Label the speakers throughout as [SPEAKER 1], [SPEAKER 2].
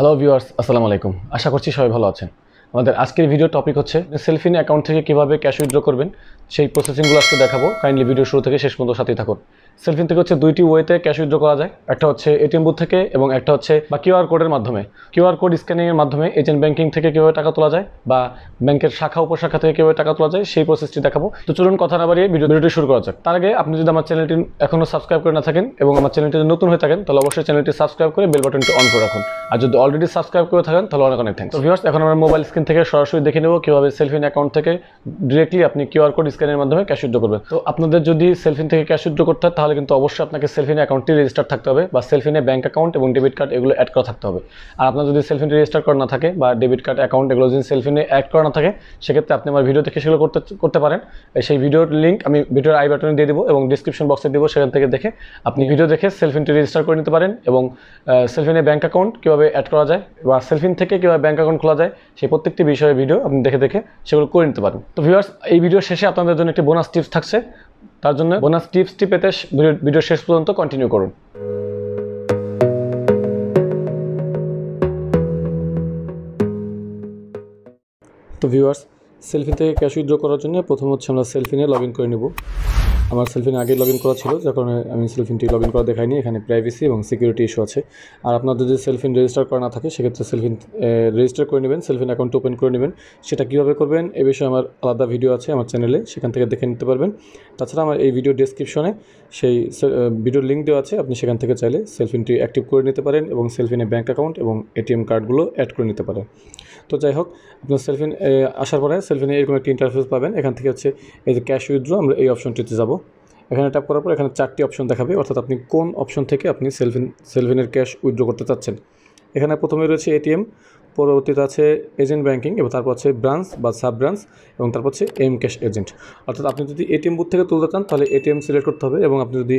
[SPEAKER 1] hello viewers আসসালামু আলাইকুম আশা করছি সবাই ভালো আছেন আমাদের আজকের ভিডিও টপিক হচ্ছে সেলফিন অ্যাকাউন্ট থেকে কীভাবে ক্যাশ উইথড্র করবেন সেই প্রসেসিংগুলো আজকে দেখাবো কাইন্ডলি ভিডিও শুরু থেকে শেষ পর্যন্ত সাথেই থাকুন সেলফিন থেকে হচ্ছে দুইটি ওয়েতে ক্যাশ উইথড্র করা যায় একটা হচ্ছে এটিএম বুথ থেকে এবং একটা হচ্ছে বা কিউআর কোডের মাধ্যমে কিউআর কোড স্ক্যানিংয়ের মাধ্যমে এজেন্ট ব্যাঙ্কিং থেকে কীভাবে টাকা তোলা যায় বা ব্যাংকের শাখা উপশাখা থেকে কীভাবে টাকা তোলা যায় সেই প্রসেসটি দেখাবো তো চলুন কথা না বাড়িয়ে ভিডিও ভিডিওটি শুরু করা যাক তার আগে আপনি যদি আমার চ্যানেলটি এখনও সাবস্ক্রাইব করে না থাকেন এবং আমার চ্যানেলটি নতুন হয়ে থাকেন তাহলে অবশ্যই চ্যানেলটি সাবস্ক্রাইব করে বেল বাটনটি অন করে রাখুন আর যদি অলরেডি সাবস্ক্রাইব করে থাকেন তাহলে অনেক অনেক থ্যাংক তো এখন আমরা মোবাইল স্ক্রিন থেকে সরাসরি দেখে নেব কীভাবে সেলফিন অ্যাকাউন্ট থেকে ডিরেক্টলি আপনি কিউআর কোড স্ক্যানের মাধ্যমে ক্যাশ উইথড্র করবেন তো আপনাদের যদি সেলফিন থেকে ক্যাশ উইথড্র করতে হয় তাহলে কিন্তু অবশ্যই আপনাকে সেলফিন অ্যাকাউন্টটি রেজিস্টার থাকতে হবে বা সেলফিনে ব্যাঙ্ক অ্যাকাউন্ট এবং ডেবিট কার্ড এগুলো অ্যাড করা থাকতে হবে আর আপনার যদি সেলফিনটি রেজিস্টার করা না থাকে বা ডেবিট কার্ড অ্যাকাউন্ট এগুলো যদি সেলফিনে অ্যাড করা না থাকে সেক্ষেত্রে আপনি আমার ভিডিও থেকে সেগুলো করতে করতে পারেন সেই ভিডিওর লিঙ্ক আমি ভিডিওর আই বাটনে দিয়ে দেবো এবং ডিসক্রিপশন বক্সে দেবো সেখান থেকে দেখে আপনি ভিডিও দেখে সেলফিনটি রেজিস্টার করে নিতে পারেন এবং সেলফিনে ব্যাঙ্ক অ্যাকাউন্ট কীভাবে কীভাবে অ্যাড করা যায় বা সেলফিন থেকে কীভাবে ব্যাঙ্ক অ্যাকাউন্ট খোলা যায় সেই প্রত্যেকটি বিষয়ে ভিডিও আপনি দেখে দেখে সেগুলো করে নিতে পারেন তো ভিউয়ার্স এই ভিডিও শেষে আপনাদের জন্য একটি বোনাস টিপস থাকছে তার জন্য বোনাস টিপসটি পেতে ভিডিও শেষ পর্যন্ত কন্টিনিউ করুন তো ভিউয়ার্স সেলফি থেকে ক্যাশ উইথড্র করার জন্য প্রথম হচ্ছে আমরা সেলফিনে লগ ইন করে নেব আমার সেলফিন আগে লগ ইন করা ছিল যখন আমি সেলফিনটি লগ ইন করা দেখাইনি এখানে প্রাইভেসি এবং সিকিউরিটি ইস্যু আছে আর আপনার যদি সেলফিন রেজিস্টার করা না থাকে সেক্ষেত্রে সেলফিন রেজিস্টার করে নেবেন সেলফিন অ্যাকাউন্ট ওপেন করে নেবেন সেটা কীভাবে করবেন এ বিষয়ে আমার আলাদা ভিডিও আছে আমার চ্যানেলে সেখান থেকে দেখে নিতে পারবেন তাছাড়া আমার এই ভিডিও ডেসক্রিপশনে সেই ভিডিওর লিঙ্ক দেওয়া আছে আপনি সেখান থেকে চাইলে সেলফিনটি অ্যাক্টিভ করে নিতে পারেন এবং সেলফিনে ব্যাঙ্ক অ্যাকাউন্ট এবং এটিএম কার্ডগুলো অ্যাড করে নিতে পারেন তো যাই হোক আপনার সেলফিন আসার পরে সেলফিনে এরকম একটি ইন্টারফেস পাবেন এখান থেকে হচ্ছে এই যে ক্যাশ উইথড্র আমরা এই অপশনটিতে যাব এখানে ট্যাপ করার পর এখানে চারটি অপশন দেখাবে অর্থাৎ আপনি কোন অপশন থেকে আপনি সেলফিন সেলফিনের ক্যাশ উইথড্র করতে চাচ্ছেন এখানে প্রথমে রয়েছে এটিএম পরবর্তীতে আছে এজেন্ট ব্যাংকিং এবং তারপর আছে ব্রাঞ্চ বা সাব ব্রাঞ্চ এবং তারপর হচ্ছে এম ক্যাশ এজেন্ট অর্থাৎ আপনি যদি এটিএম বুথ থেকে তুলতে চান তাহলে এটিএম সিলেক্ট করতে হবে এবং আপনি যদি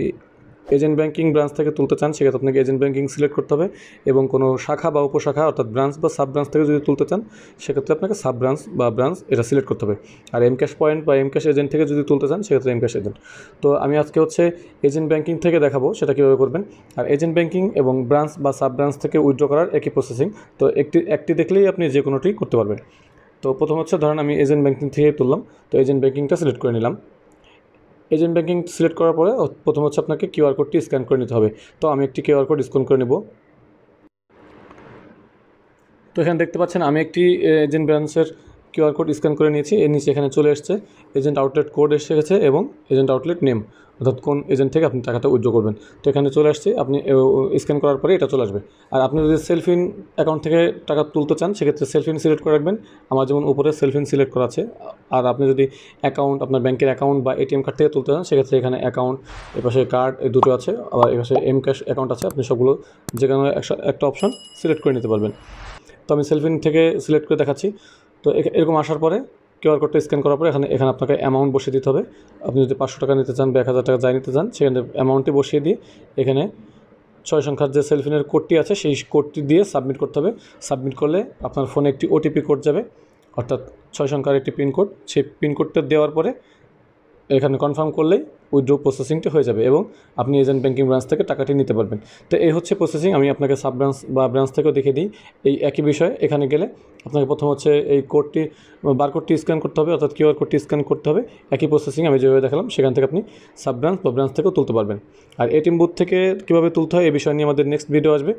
[SPEAKER 1] এজেন্ট ব্যাংকিং ব্রাঞ্চ থেকে তুলতে চান সেক্ষেত্রে আপনাকে এজেন্ট ব্যাংকিং সিলেক্ট করতে হবে এবং কোনো শাখা বা উপশাখা অর্থাৎ ব্রাঞ্চ বা সাব ব্রাঞ্চ থেকে যদি তুলতে চান সেক্ষেত্রে আপনাকে সাব ব্রাঞ্চ বা ব্রাঞ্চ এটা সিলেক্ট করতে হবে আর এম ক্যাশ পয়েন্ট বা এম ক্যাশ এজেন্ট থেকে যদি তুলতে চান সেক্ষেত্রে এম ক্যাশ এজেন্ট তো আমি আজকে হচ্ছে এজেন্ট ব্যাংকিং থেকে দেখাবো সেটা কীভাবে করবেন আর এজেন্ট ব্যাংকিং এবং ব্রাঞ্চ বা সাব ব্রাঞ্চ থেকে উইথড্র করার একই প্রসেসিং তো একটি একটি দেখলেই আপনি যে কোনোটি করতে পারবেন তো প্রথম হচ্ছে ধরেন আমি এজেন্ট ব্যাংকিং থেকে তুললাম তো এজেন্ট ব্যাংকিংটা সিলেক্ট করে নিলাম এজেন্ট ব্যাঙ্কিং সিলেক্ট করার পরে প্রথম হচ্ছে আপনাকে কিউআর কোডটি স্ক্যান করে নিতে হবে তো আমি একটি কিউআর কোড স্ক্যান করে নেব তো এখানে দেখতে পাচ্ছেন আমি একটি এজেন্ট ব্রাঞ্চের কিউআর কোড স্ক্যান করে নিয়েছি এর নিচে এখানে চলে এসছে এজেন্ট আউটলেট কোড এসে গেছে এবং এজেন্ট আউটলেট নেম অর্থাৎ কোন এজেন্ট থেকে আপনি টাকাটা উজ্জ্ব করবেন তো এখানে চলে আসছে আপনি স্ক্যান করার পরে এটা চলে আসবে আর আপনি যদি সেলফিন অ্যাকাউন্ট থেকে টাকা তুলতে চান সেক্ষেত্রে সেলফিন সিলেক্ট করে রাখবেন আমার যেমন উপরে সেলফিন সিলেক্ট করা আছে আর আপনি যদি অ্যাকাউন্ট আপনার ব্যাংকের অ্যাকাউন্ট বা এটিএম কার্ড থেকে তুলতে চান সেক্ষেত্রে এখানে অ্যাকাউন্ট এপাশে কার্ড এই দুটো আছে আবার এপাশে এম ক্যাশ অ্যাকাউন্ট আছে আপনি সবগুলো যে কোনো একটা অপশন সিলেক্ট করে নিতে পারবেন তো আমি সেলফিন থেকে সিলেক্ট করে দেখাচ্ছি তো এরকম আসার পরে কিউআর কোডটা স্ক্যান করার পরে এখানে এখানে আপনাকে অ্যামাউন্ট বসিয়ে দিতে হবে আপনি যদি পাঁচশো টাকা নিতে চান বা এক হাজার টাকা যাই নিতে চান সেখানে অ্যামাউন্টটি বসিয়ে দিয়ে এখানে ছয় সংখ্যার যে সেলফিনের কোডটি আছে সেই কোডটি দিয়ে সাবমিট করতে হবে সাবমিট করলে আপনার ফোনে একটি ওটিপি কোড যাবে অর্থাৎ ছয় সংখ্যার একটি পিনকোড সেই পিনকোডটা দেওয়ার পরে এখানে কনফার্ম করলেই উইড্রো প্রসেসিংটা হয়ে যাবে এবং আপনি এজেন্ট ব্যাঙ্কিং ব্রাঞ্চ থেকে টাকাটি নিতে পারবেন তো এই হচ্ছে প্রসেসিং আমি আপনাকে সাব ব্রাঞ্চ বা ব্রাঞ্চ থেকেও দেখে দিই এই একই বিষয়ে এখানে গেলে আপনাকে প্রথম হচ্ছে এই কোডটি বারকোডটি স্ক্যান করতে হবে অর্থাৎ কিউআর কোডটি স্ক্যান করতে হবে একই প্রসেসিং আমি যেভাবে দেখালাম সেখান থেকে আপনি সাব ব্রাঞ্চ বা ব্রাঞ্চ থেকেও তুলতে পারবেন আর এটিএম বুথ থেকে কীভাবে তুলতে হয় এই বিষয় নিয়ে আমাদের নেক্সট ভিডিও আসবে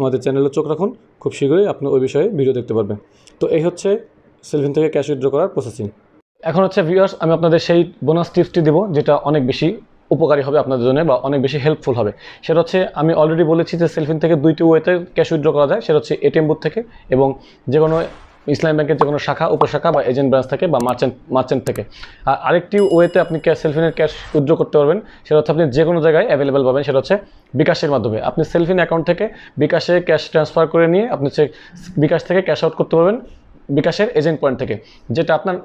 [SPEAKER 1] আমাদের চ্যানেলে চোখ রাখুন খুব শীঘ্রই আপনি ওই বিষয়ে ভিডিও দেখতে পারবেন তো এই হচ্ছে সেলফিন থেকে ক্যাশ উইথড্র করার প্রসেসিং এখন হচ্ছে ভিউয়ার্স আমি আপনাদের সেই বোনাস টিপসটি দেবো যেটা অনেক বেশি উপকারী হবে আপনাদের জন্য বা অনেক বেশি হেল্পফুল হবে সেটা হচ্ছে আমি অলরেডি বলেছি যে সেলফিন থেকে দুইটি ওয়েতে ক্যাশ উইথড্র করা যায় সেটা হচ্ছে এটিএম বুথ থেকে এবং যে কোনো ইসলাম ব্যাংকের যে কোনো শাখা উপশাখা বা এজেন্ট ব্রাঞ্চ থেকে বা মার্চেন্ট মার্চেন্ট থেকে আর আরেকটি ওয়েতে আপনি ক্যাশ সেলফিনের ক্যাশ উইথড্র করতে পারবেন সেটা হচ্ছে আপনি যে কোনো জায়গায় অ্যাভেলেবেল পাবেন সেটা হচ্ছে বিকাশের মাধ্যমে আপনি সেলফিন অ্যাকাউন্ট থেকে বিকাশে ক্যাশ ট্রান্সফার করে নিয়ে আপনি হচ্ছে বিকাশ থেকে ক্যাশ আউট করতে পারবেন বিকাশের এজেন্ট পয়েন্ট থেকে যেটা আপনার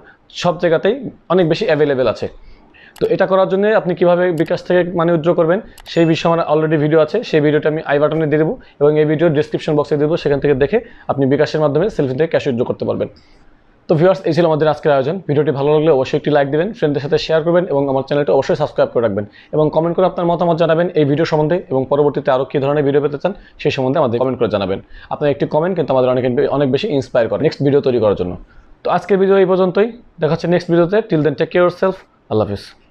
[SPEAKER 1] সব জায়গাতেই অনেক বেশি অ্যাভেলেবেল আছে তো এটা করার জন্য আপনি কিভাবে বিকাশ থেকে মানি উইথড্র করবেন সেই বিষয়ে আমার অলরেডি ভিডিও আছে সেই ভিডিওটা আমি আই বাটনে দিয়ে দেবো এবং এই ভিডিও ডিসক্রিপশন বক্সে দেবো সেখান থেকে দেখে আপনি বিকাশের মাধ্যমে সেলফি থেকে ক্যাশ উইথড্র করতে পারবেন তো ভিউয়ার্স এই ছিল আমাদের আজকের আয়োজন ভিডিওটি ভালো লাগলে অবশ্যই একটি লাইক দিবেন ফ্রেন্ডের সাথে শেয়ার করবেন এবং আমার চ্যানেলটি অবশ্যই সাবস্ক্রাইব করে রাখবেন এবং কমেন্ট করে আপনার মতামত জানাবেন এই ভিডিও সম্বন্ধে এবং পরবর্তীতে আরও কী ধরনের ভিডিও পেতে চান সেই সম্বন্ধে আমাদের কমেন্ট করে জানাবেন আপনার একটি কমেন্ট কিন্তু আমাদের অনেক অনেক বেশি ইন্সপায়ার করে নেক্সট ভিডিও তৈরি করার জন্য তো আজকের ভিডিও এই পর্যন্তই দেখা হচ্ছে নেক্সট ভিডিওতে till then take care self আল্লাহ হাফিজ